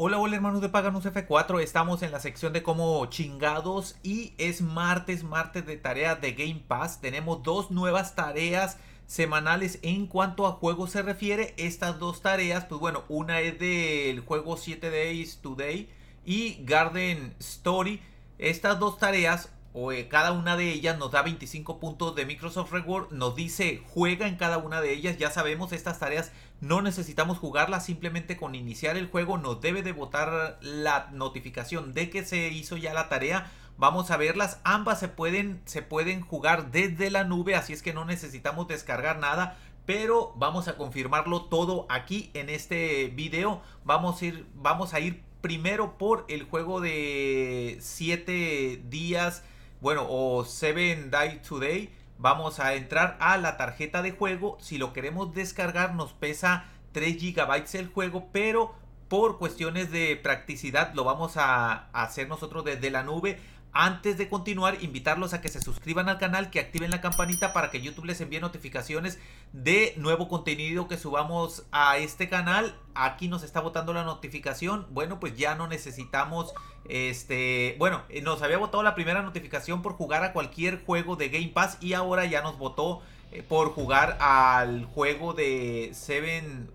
Hola, hola hermanos de Paganus F4, estamos en la sección de cómo chingados y es martes, martes de tarea de Game Pass. Tenemos dos nuevas tareas semanales en cuanto a juegos se refiere. Estas dos tareas, pues bueno, una es del juego 7 Days Today y Garden Story. Estas dos tareas o eh, cada una de ellas nos da 25 puntos de Microsoft Reward, nos dice juega en cada una de ellas, ya sabemos estas tareas no necesitamos jugarlas, simplemente con iniciar el juego nos debe de botar la notificación de que se hizo ya la tarea. Vamos a verlas, ambas se pueden, se pueden jugar desde la nube, así es que no necesitamos descargar nada pero vamos a confirmarlo todo aquí en este video. Vamos a ir, vamos a ir primero por el juego de 7 días bueno, o Seven Day Today, vamos a entrar a la tarjeta de juego. Si lo queremos descargar, nos pesa 3 GB el juego, pero por cuestiones de practicidad lo vamos a, hacer nosotros desde la nube. Antes de continuar, invitarlos a que se suscriban al canal, que activen la campanita para que YouTube les envíe notificaciones de nuevo contenido que subamos a este canal. Aquí nos está votando la notificación. Bueno, pues ya no necesitamos este, bueno, eh, nos había votado la primera notificación por jugar a cualquier juego de Game Pass y ahora ya nos votó eh, por jugar al juego de Seven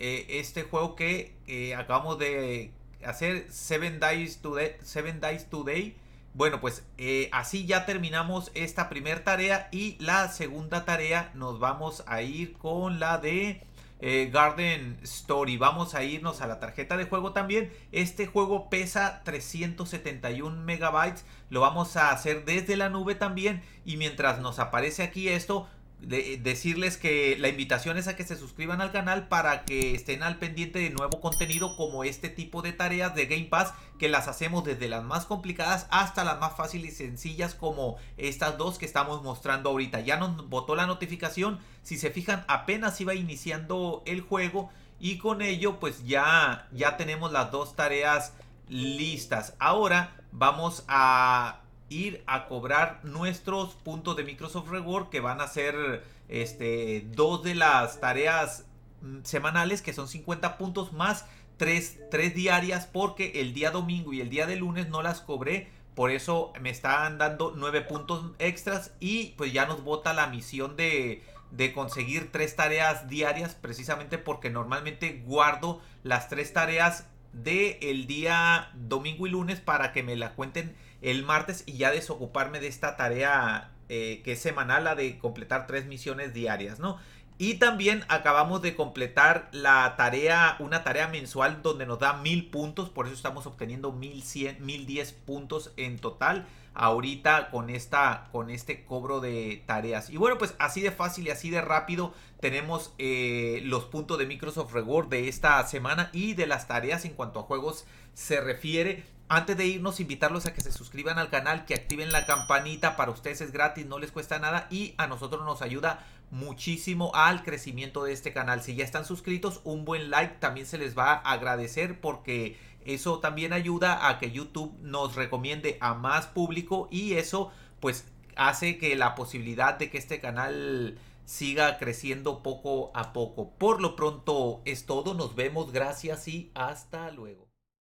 eh, este juego que eh, acabamos de hacer, Seven Days Today. Seven Today. Bueno, pues eh, así ya terminamos esta primera tarea y la segunda tarea nos vamos a ir con la de Garden Story. Vamos a irnos a la tarjeta de juego también. Este juego pesa 371 megabytes. Lo vamos a hacer desde la nube también. Y mientras nos aparece aquí esto, decirles que la invitación es a que se suscriban al canal para que estén al pendiente de nuevo contenido como este tipo de tareas de Game Pass que las hacemos desde las más complicadas hasta las más fáciles y sencillas como estas dos que estamos mostrando ahorita. Ya nos botó la notificación, si se fijan apenas iba iniciando el juego y con ello pues ya, ya tenemos las dos tareas listas. Ahora vamos a ir a cobrar nuestros puntos de Microsoft Reward que van a ser este, dos de las tareas mm, semanales que son 50 puntos más tres, tres diarias porque el día domingo y el día de lunes no las cobré por eso me están dando nueve puntos extras y pues ya nos bota la misión de, de conseguir tres tareas diarias precisamente porque normalmente guardo las tres tareas de el día domingo y lunes para que me la cuenten el martes y ya desocuparme de esta tarea eh, que es semanal, la de completar tres misiones diarias, ¿no? Y también acabamos de completar la tarea, una tarea mensual donde nos da mil puntos, por eso estamos obteniendo 1100, 1010 puntos en total ahorita con, esta, con este cobro de tareas. Y bueno, pues así de fácil y así de rápido tenemos eh, los puntos de Microsoft Reward de esta semana y de las tareas en cuanto a juegos se refiere. Antes de irnos, invitarlos a que se suscriban al canal, que activen la campanita, para ustedes es gratis, no les cuesta nada y a nosotros nos ayuda muchísimo al crecimiento de este canal. Si ya están suscritos, un buen like también se les va a agradecer porque eso también ayuda a que YouTube nos recomiende a más público y eso pues hace que la posibilidad de que este canal siga creciendo poco a poco. Por lo pronto es todo, nos vemos, gracias y hasta luego.